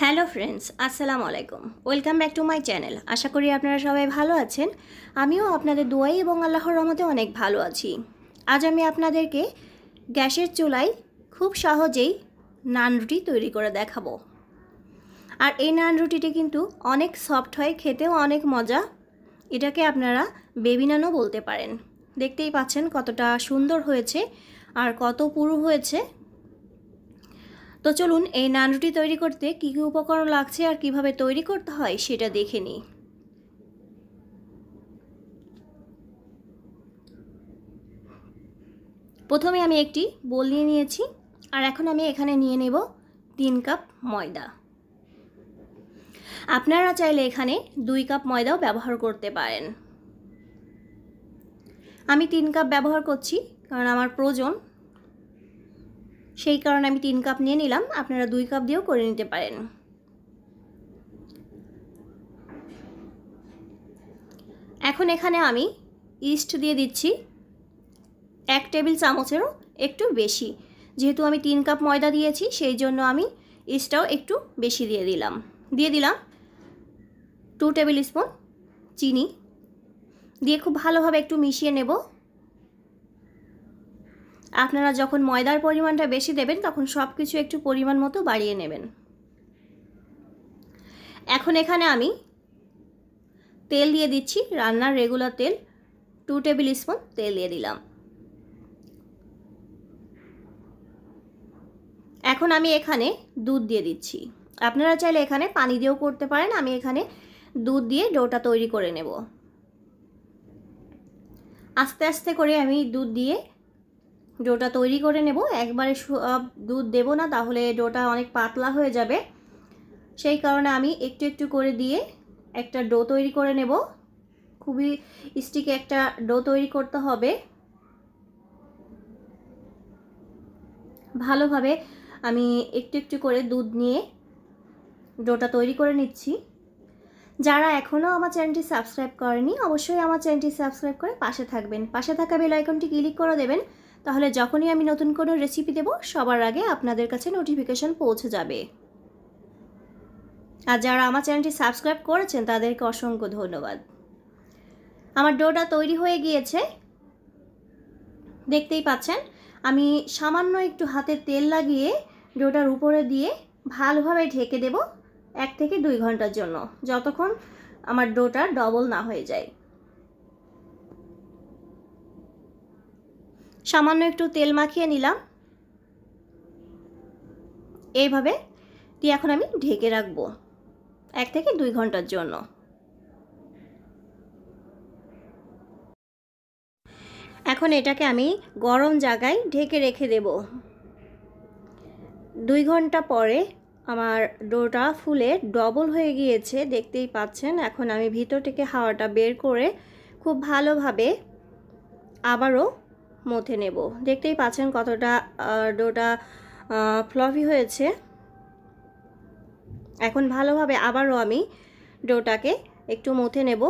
hello friends আসসালামু আলাইকুম welcome back to my channel আশা করি আপনারা সবাই ভালো আছেন আমিও আপনাদের দোয়াই এবং আল্লাহর রহমতে অনেক ভালো আছি আজ আমি আপনাদেরকে গ্যাসের চুলায় খুব সহজেই নান রুটি তৈরি করে দেখাবো আর এই নান রুটিটি কিন্তু অনেক সফট হয় খেতেও অনেক মজা এটাকে আপনারা বেবি নানও বলতে পারেন দেখতেই পাচ্ছেন কতটা সুন্দর হয়েছে আর কত পুরু হয়েছে তো চলুন এই নানরুটি তৈরি করতে কী কী উপকরণ লাগছে আর কিভাবে তৈরি করতে হয় সেটা দেখে নিই প্রথমে আমি একটি বোল নিয়ে নিয়েছি আর এখন আমি এখানে নিয়ে নেব তিন কাপ ময়দা আপনারা চাইলে এখানে দুই কাপ ময়দাও ব্যবহার করতে পারেন আমি তিন কাপ ব্যবহার করছি কারণ আমার প্রয়োজন সেই কারণে আমি তিন কাপ নিয়ে নিলাম আপনারা দুই কাপ দিয়েও করে নিতে পারেন এখন এখানে আমি ইস্ট দিয়ে দিচ্ছি এক টেবিল চামচেরও একটু বেশি যেহেতু আমি তিন কাপ ময়দা দিয়েছি সেই জন্য আমি ইস্টটাও একটু বেশি দিয়ে দিলাম দিয়ে দিলাম টু টেবিল স্পুন চিনি দিয়ে খুব ভালোভাবে একটু মিশিয়ে নেব আপনারা যখন ময়দার পরিমাণটা বেশি দেবেন তখন সব কিছু একটু পরিমাণ মতো বাড়িয়ে নেবেন এখন এখানে আমি তেল দিয়ে দিচ্ছি রান্নার রেগুলার তেল টু টেবিল স্পুন তেল দিয়ে দিলাম এখন আমি এখানে দুধ দিয়ে দিচ্ছি আপনারা চাইলে এখানে পানি দিয়েও করতে পারেন আমি এখানে দুধ দিয়ে ডোটা তৈরি করে নেব আস্তে আস্তে করে আমি দুধ দিয়ে ডোটা তৈরি করে নেব একবারে সব দুধ দেব না তাহলে ডোটা অনেক পাতলা হয়ে যাবে সেই কারণে আমি একটু একটু করে দিয়ে একটা ডো তৈরি করে নেব খুবই স্টিকে একটা ডো তৈরি করতে হবে ভালোভাবে আমি একটু একটু করে দুধ নিয়ে ডোটা তৈরি করে নিচ্ছি যারা এখনও আমার চ্যানেলটি সাবস্ক্রাইব করেনি অবশ্যই আমার চ্যানেলটি সাবস্ক্রাইব করে পাশে থাকবেন পাশে থাকা বেল আইকনটি ক্লিক করে দেবেন তাহলে যখনই আমি নতুন কোনো রেসিপি দেব সবার আগে আপনাদের কাছে নোটিফিকেশন পৌঁছে যাবে আর যারা আমার চ্যানেলটি সাবস্ক্রাইব করেছেন তাদেরকে অসংখ্য ধন্যবাদ আমার ডোটা তৈরি হয়ে গিয়েছে দেখতেই পাচ্ছেন আমি সামান্য একটু হাতে তেল লাগিয়ে ডোটার উপরে দিয়ে ভালোভাবে ঢেকে দেব এক থেকে দুই ঘন্টার জন্য যতক্ষণ আমার ডোটা ডবল না হয়ে যায় সামান্য একটু তেল মাখিয়ে নিলাম এইভাবে দিয়ে এখন আমি ঢেকে রাখবো এক থেকে দুই ঘন্টার জন্য এখন এটাকে আমি গরম জায়গায় ঢেকে রেখে দেব দুই ঘন্টা পরে আমার ডোটা ফুলে ডবল হয়ে গিয়েছে দেখতেই পাচ্ছেন এখন আমি ভিতর থেকে হাওয়াটা বের করে খুব ভালোভাবে আবারও মধ্যে নেব দেখতেই পাচ্ছেন কতটা ডোটা ফ্লফি হয়েছে এখন ভালোভাবে আবারও আমি ডোটাকে একটু মথে নেব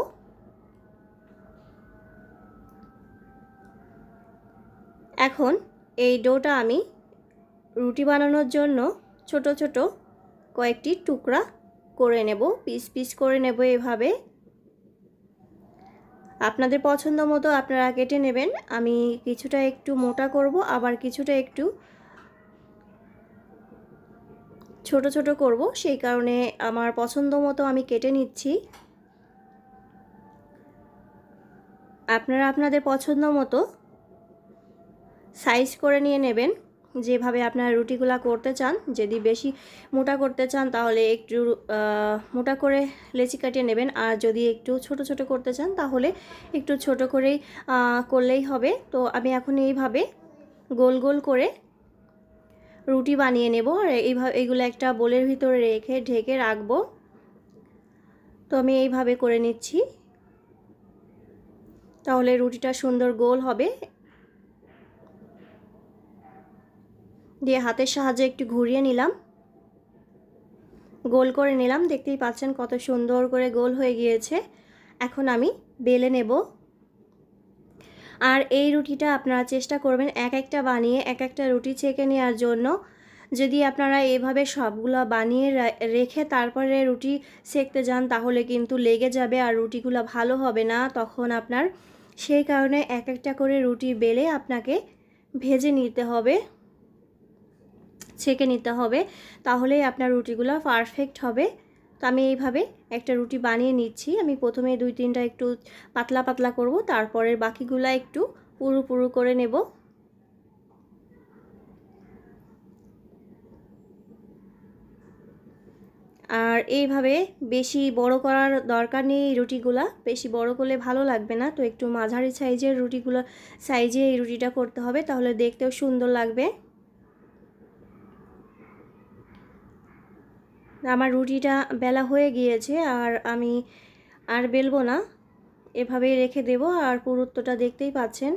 এখন এই ডোটা আমি রুটি বানানোর জন্য ছোট ছোট কয়েকটি টুকরা করে নেব পিস পিস করে নেব এভাবে আপনাদের পছন্দ মতো আপনারা কেটে নেবেন আমি কিছুটা একটু মোটা করব আবার কিছুটা একটু ছোট ছোট করব সেই কারণে আমার পছন্দ মতো আমি কেটে নিচ্ছি আপনারা আপনাদের পছন্দ মতো সাইজ করে নিয়ে নেবেন যেভাবে আপনারা রুটিগুলা করতে চান যদি বেশি মোটা করতে চান তাহলে একটু মোটা করে লেচি কাটিয়ে নেবেন আর যদি একটু ছোট ছোট করতে চান তাহলে একটু ছোট করেই করলেই হবে তো আমি এখন এইভাবে গোল গোল করে রুটি বানিয়ে নেব আর এইভাবে এইগুলো একটা বোলের ভিতরে রেখে ঢেকে রাখবো তো আমি এইভাবে করে নিচ্ছি তাহলে রুটিটা সুন্দর গোল হবে দিয়ে হাতের সাহায্যে একটু ঘুরিয়ে নিলাম গোল করে নিলাম দেখতেই পাচ্ছেন কত সুন্দর করে গোল হয়ে গিয়েছে এখন আমি বেলে নেব আর এই রুটিটা আপনারা চেষ্টা করবেন এক একটা বানিয়ে এক একটা রুটি ছেঁকে নেওয়ার জন্য যদি আপনারা এভাবে সবগুলো বানিয়ে রেখে তারপরে রুটি সেঁকতে যান তাহলে কিন্তু লেগে যাবে আর রুটিগুলো ভালো হবে না তখন আপনার সেই কারণে এক একটা করে রুটি বেলে আপনাকে ভেজে নিতে হবে ছেঁকে নিতে হবে তাহলেই আপনার রুটিগুলো পারফেক্ট হবে তো আমি এইভাবে একটা রুটি বানিয়ে নিচ্ছি আমি প্রথমে দুই তিনটা একটু পাতলা পাতলা করব তারপরের বাকিগুলো একটু পুরু পুরু করে নেব আর এইভাবে বেশি বড় করার দরকার নেই এই রুটিগুলা বেশি বড় করলে ভালো লাগবে না তো একটু মাঝারি সাইজের রুটিগুলো সাইজে এই রুটিটা করতে হবে তাহলে দেখতেও সুন্দর লাগবে আমার রুটিটা বেলা হয়ে গিয়েছে আর আমি আর বেলবো না এভাবেই রেখে দেব আর পুরুত্বটা দেখতেই পাচ্ছেন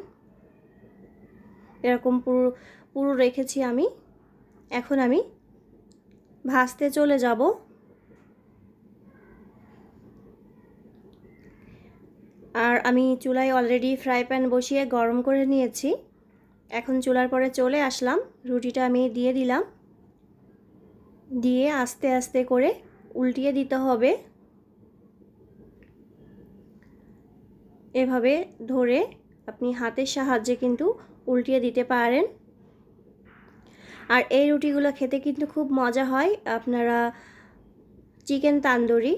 এরকম পুরো পুরো রেখেছি আমি এখন আমি ভাজতে চলে যাব আর আমি চুলায় অলরেডি ফ্রাই প্যান বসিয়ে গরম করে নিয়েছি এখন চুলার পরে চলে আসলাম রুটিটা আমি দিয়ে দিলাম দিয়ে আস্তে আস্তে করে উল্টিয়ে দিতে হবে এভাবে ধরে আপনি হাতের সাহায্যে কিন্তু উল্টিয়ে দিতে পারেন আর এই রুটিগুলো খেতে কিন্তু খুব মজা হয় আপনারা চিকেন তান্দুরি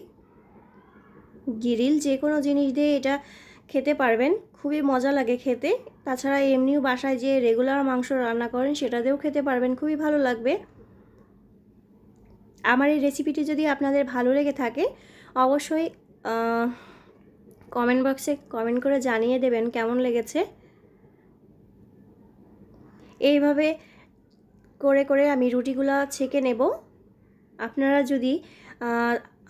গিরিল যে কোনো জিনিস দিয়ে এটা খেতে পারবেন খুবই মজা লাগে খেতে তাছাড়া এমনিও বাসায় যে রেগুলার মাংস রান্না করেন সেটা দিয়েও খেতে পারবেন খুবই ভালো লাগবে আমার এই রেসিপিটি যদি আপনাদের ভালো লেগে থাকে অবশ্যই কমেন্ট বক্সে কমেন্ট করে জানিয়ে দেবেন কেমন লেগেছে এইভাবে করে করে আমি রুটিগুলো ছেঁকে নেব আপনারা যদি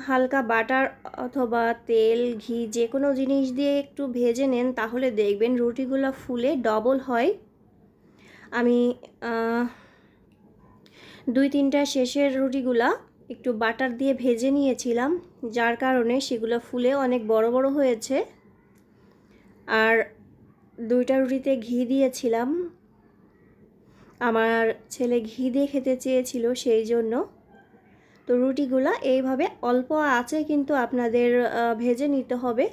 হালকা বাটার অথবা তেল ঘি যে কোনো জিনিস দিয়ে একটু ভেজে নেন তাহলে দেখবেন রুটিগুলো ফুলে ডবল হয় আমি দুই তিনটা শেষের রুটিগুলা একটু বাটার দিয়ে ভেজে নিয়েছিলাম যার কারণে সেগুলো ফুলে অনেক বড় বড় হয়েছে আর দুইটা রুটিতে ঘি দিয়েছিলাম আমার ছেলে ঘি দিয়ে খেতে চেয়েছিল সেই জন্য তো রুটিগুলা এইভাবে অল্প আছে কিন্তু আপনাদের ভেজে নিতে হবে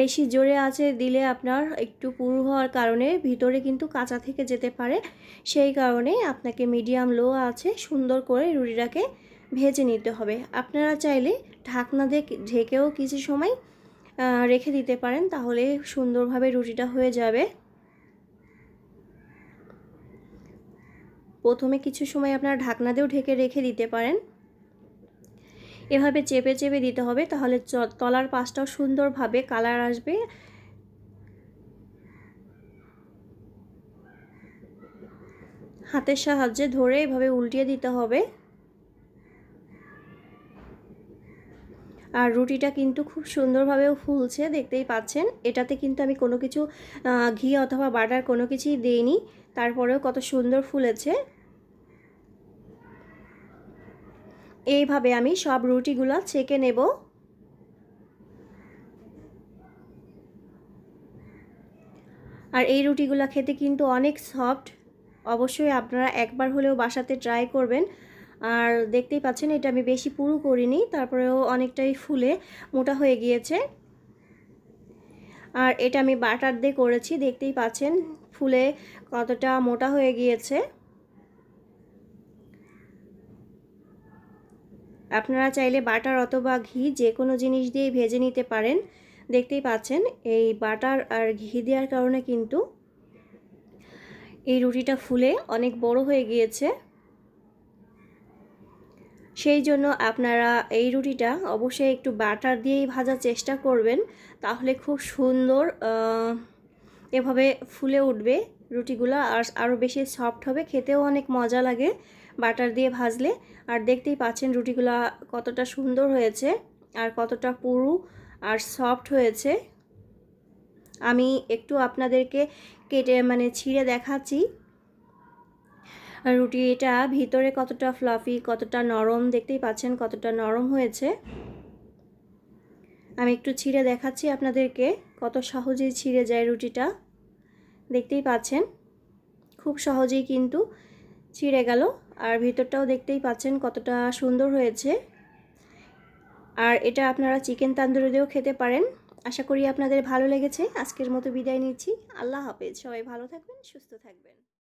বেশি জোরে আছে দিলে আপনার একটু পুরু হওয়ার কারণে ভিতরে কিন্তু কাঁচা থেকে যেতে পারে সেই কারণে আপনাকে মিডিয়াম লো আছে সুন্দর করে রুটিটাকে ভেজে নিতে হবে আপনারা চাইলে ঢাকনা দিয়ে ঢেকেও কিছু সময় রেখে দিতে পারেন তাহলে সুন্দরভাবে রুটিটা হয়ে যাবে প্রথমে কিছু সময় আপনারা ঢাকনা দিয়েও ঢেকে রেখে দিতে পারেন এভাবে চেপে চেপে দিতে হবে তাহলে তলার পাশটাও সুন্দরভাবে কালার আসবে হাতের সাহায্যে ধরে এভাবে উল্টিয়ে দিতে হবে আর রুটিটা কিন্তু খুব সুন্দরভাবে ফুলছে দেখতেই পাচ্ছেন এটাতে কিন্তু আমি কোনো কিছু ঘি অথবা বাটার কোনো কিছুই দিইনি তারপরেও কত সুন্দর ফুলেছে এইভাবে আমি সব রুটিগুলো ছেঁকে নেব আর এই রুটিগুলো খেতে কিন্তু অনেক সফট অবশ্যই আপনারা একবার হলেও বাসাতে ট্রাই করবেন আর দেখতেই পাচ্ছেন এটা আমি বেশি পুরু করিনি তারপরেও অনেকটাই ফুলে মোটা হয়ে গিয়েছে আর এটা আমি বাটার দিয়ে করেছি দেখতেই পাচ্ছেন ফুলে কতটা মোটা হয়ে গিয়েছে আপনারা চাইলে বাটার অথবা ঘি যে কোনো জিনিস দিয়েই ভেজে নিতে পারেন দেখতেই পাচ্ছেন এই বাটার আর ঘি দেওয়ার কারণে কিন্তু এই রুটিটা ফুলে অনেক বড় হয়ে গিয়েছে সেই জন্য আপনারা এই রুটিটা অবশ্যই একটু বাটার দিয়েই ভাজার চেষ্টা করবেন তাহলে খুব সুন্দর এভাবে ফুলে উঠবে রুটিগুলো আর আরও বেশি সফট হবে খেতেও অনেক মজা লাগে বাটার দিয়ে ভাজলে আর দেখতেই পাচ্ছেন রুটিগুলো কতটা সুন্দর হয়েছে আর কতটা পুরু আর সফট হয়েছে আমি একটু আপনাদেরকে কেটে মানে ছিঁড়ে দেখাচ্ছি রুটিটা ভিতরে কতটা ফ্লাফি কতটা নরম দেখতেই পাচ্ছেন কতটা নরম হয়েছে আমি একটু ছিঁড়ে দেখাচ্ছি আপনাদেরকে কত সহজেই ছিঁড়ে যায় রুটিটা দেখতেই পাচ্ছেন খুব সহজেই কিন্তু ছিঁড়ে গেল আর ভিতরটাও দেখতেই পাচ্ছেন কতটা সুন্দর হয়েছে আর এটা আপনারা চিকেন তান্দুরি দিয়েও খেতে পারেন আশা করি আপনাদের ভালো লেগেছে আজকের মতো বিদায় নিচ্ছি আল্লাহ হাফেজ সবাই ভালো থাকবেন সুস্থ থাকবেন